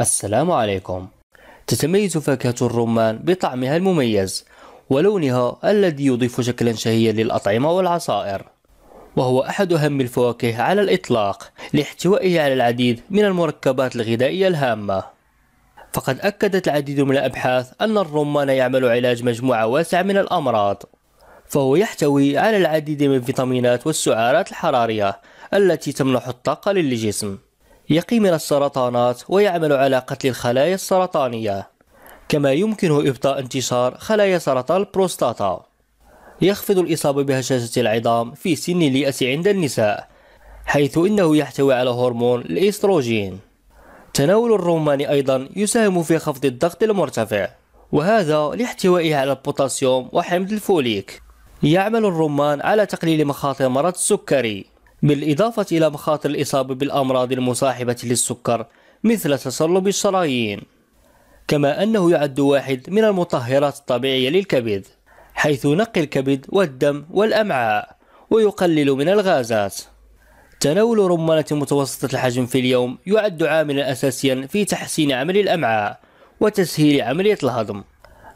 السلام عليكم تتميز فاكهة الرمان بطعمها المميز ولونها الذي يضيف شكلا شهيا للأطعمة والعصائر وهو أحد أهم الفواكه على الإطلاق لاحتوائه على العديد من المركبات الغذائية الهامة فقد أكدت العديد من الأبحاث أن الرمان يعمل علاج مجموعة واسعة من الأمراض فهو يحتوي على العديد من الفيتامينات والسعرات الحرارية التي تمنح الطاقة للجسم يقي من السرطانات ويعمل على قتل الخلايا السرطانية كما يمكنه إبطاء انتشار خلايا سرطان البروستاتا يخفض الإصابة بهشاشة العظام في سن اليأس عند النساء حيث إنه يحتوي على هرمون الإستروجين تناول الرمان أيضا يساهم في خفض الضغط المرتفع وهذا لاحتوائه على البوتاسيوم وحمض الفوليك يعمل الرمان على تقليل مخاطر مرض السكري بالإضافة إلى مخاطر الإصابة بالأمراض المصاحبة للسكر مثل تصلب الشرايين كما أنه يعد واحد من المطهرات الطبيعية للكبد حيث نقي الكبد والدم والأمعاء ويقلل من الغازات تناول رمانة متوسطة الحجم في اليوم يعد عاملا أساسيا في تحسين عمل الأمعاء وتسهيل عملية الهضم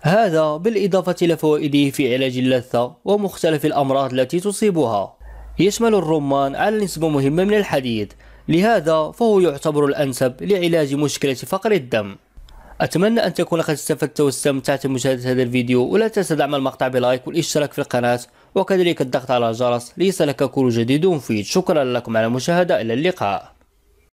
هذا بالإضافة إلى فوائده في علاج اللثة ومختلف الأمراض التي تصيبها يشمل الرمان على نسبة مهمة من الحديد لهذا فهو يعتبر الأنسب لعلاج مشكلة فقر الدم أتمنى أن تكون قد استفدت واستمتعت بمشاهدة هذا الفيديو ولا تنسى دعم المقطع بلايك والاشتراك في القناة وكذلك الضغط على الجرس ليصلك كل جديد مفيد شكرا لكم على المشاهدة إلى اللقاء